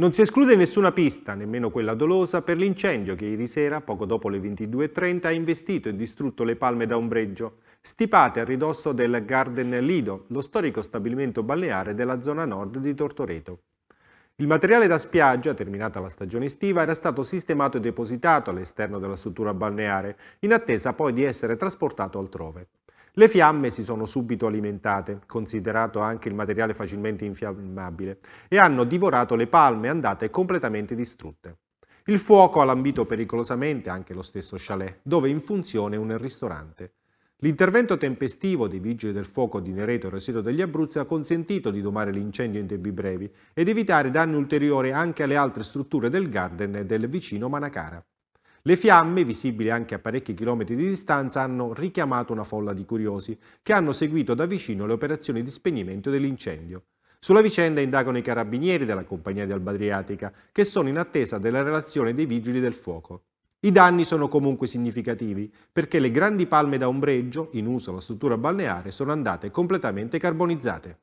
Non si esclude nessuna pista, nemmeno quella dolosa, per l'incendio che ieri sera, poco dopo le 22.30, ha investito e distrutto le palme da ombreggio, stipate a ridosso del Garden Lido, lo storico stabilimento balneare della zona nord di Tortoreto. Il materiale da spiaggia, terminata la stagione estiva, era stato sistemato e depositato all'esterno della struttura balneare, in attesa poi di essere trasportato altrove. Le fiamme si sono subito alimentate, considerato anche il materiale facilmente infiammabile, e hanno divorato le palme andate completamente distrutte. Il fuoco ha lambito pericolosamente anche lo stesso chalet, dove in funzione un ristorante. L'intervento tempestivo dei vigili del fuoco di Nereto e Roseto degli Abruzzi ha consentito di domare l'incendio in tempi brevi ed evitare danni ulteriori anche alle altre strutture del Garden e del vicino Manacara. Le fiamme, visibili anche a parecchi chilometri di distanza, hanno richiamato una folla di curiosi che hanno seguito da vicino le operazioni di spegnimento dell'incendio. Sulla vicenda indagano i carabinieri della compagnia di Alba Adriatica, che sono in attesa della relazione dei vigili del fuoco. I danni sono comunque significativi, perché le grandi palme da ombreggio, in uso alla struttura balneare, sono andate completamente carbonizzate.